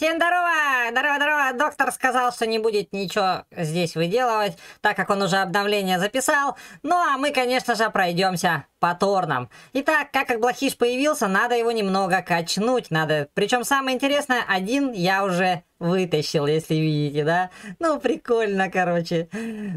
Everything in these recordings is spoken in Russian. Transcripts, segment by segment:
Всем здорово! Здорово, здорово! Доктор сказал, что не будет ничего здесь выделывать, так как он уже обновление записал. Ну а мы, конечно же, пройдемся по торнам. Итак, как как Блохиш появился, надо его немного качнуть. Надо. Причем самое интересное, один я уже Вытащил, если видите, да? Ну, прикольно, короче.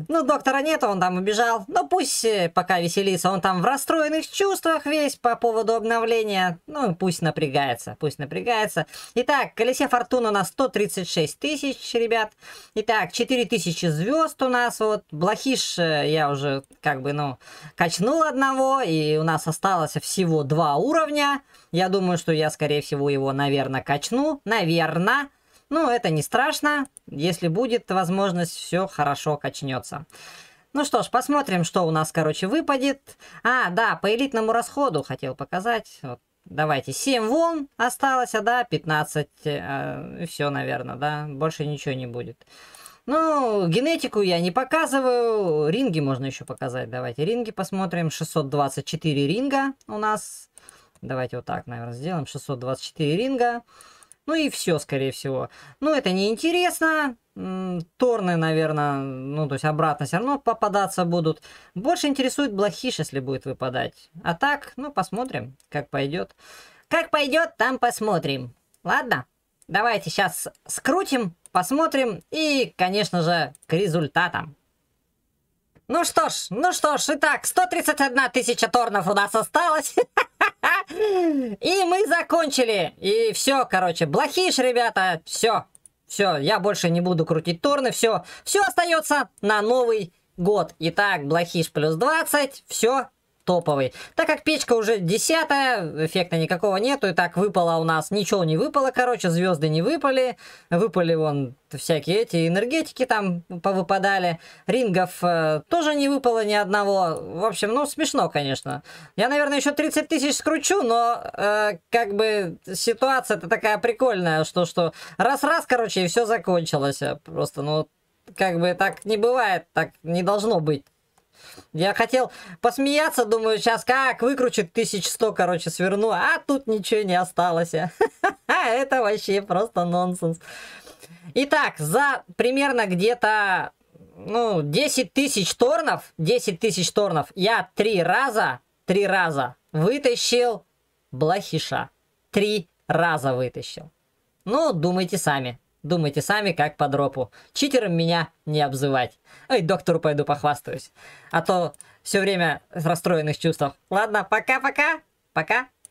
Ну, доктора нету, он там убежал. Но ну, пусть э, пока веселится, он там в расстроенных чувствах весь по поводу обновления. Ну, пусть напрягается, пусть напрягается. Итак, колесе фортуны у нас 136 тысяч, ребят. Итак, 4000 звезд у нас. Вот, блохиш э, я уже, как бы, ну, качнул одного. И у нас осталось всего два уровня. Я думаю, что я, скорее всего, его, наверное, качну. Наверное. Ну, это не страшно. Если будет возможность, все хорошо качнется. Ну что ж, посмотрим, что у нас, короче, выпадет. А, да, по элитному расходу хотел показать. Вот, давайте, 7 волн осталось, а да, 15. Э, все, наверное, да, больше ничего не будет. Ну, генетику я не показываю. Ринги можно еще показать. Давайте ринги посмотрим. 624 ринга у нас. Давайте вот так, наверное, сделаем. 624 ринга. Ну и все, скорее всего. Ну, это неинтересно. Торны, наверное, ну, то есть обратно все равно попадаться будут. Больше интересует Блохиш, если будет выпадать. А так, ну, посмотрим, как пойдет. Как пойдет, там посмотрим. Ладно, давайте сейчас скрутим, посмотрим и, конечно же, к результатам. Ну что ж, ну что ж, итак, 131 тысяча торнов у нас осталось. И мы закончили. И все, короче, блохиш, ребята, все. Все, я больше не буду крутить торны, все. Все остается на новый год. Итак, блохиш плюс 20, все, топовый. Так как печка уже десятая, эффекта никакого нету, и так выпало у нас, ничего не выпало, короче, звезды не выпали, выпали вон всякие эти энергетики там повыпадали, рингов э, тоже не выпало ни одного, в общем, ну, смешно, конечно. Я, наверное, еще 30 тысяч скручу, но э, как бы ситуация-то такая прикольная, что, что раз-раз, короче, и все закончилось, просто, ну, как бы так не бывает, так не должно быть. Я хотел посмеяться, думаю, сейчас как выкручу 1100, короче, сверну, а тут ничего не осталось. Это вообще просто нонсенс. Итак, за примерно где-то ну, 10 тысяч торнов, 10 тысяч торнов, я три раза, три раза вытащил блохиша. Три раза вытащил. Ну, думайте сами. Думайте сами, как по дропу. Читером меня не обзывать. Ой, доктору пойду похвастаюсь. А то все время в расстроенных чувствах. Ладно, пока-пока. Пока. -пока. пока.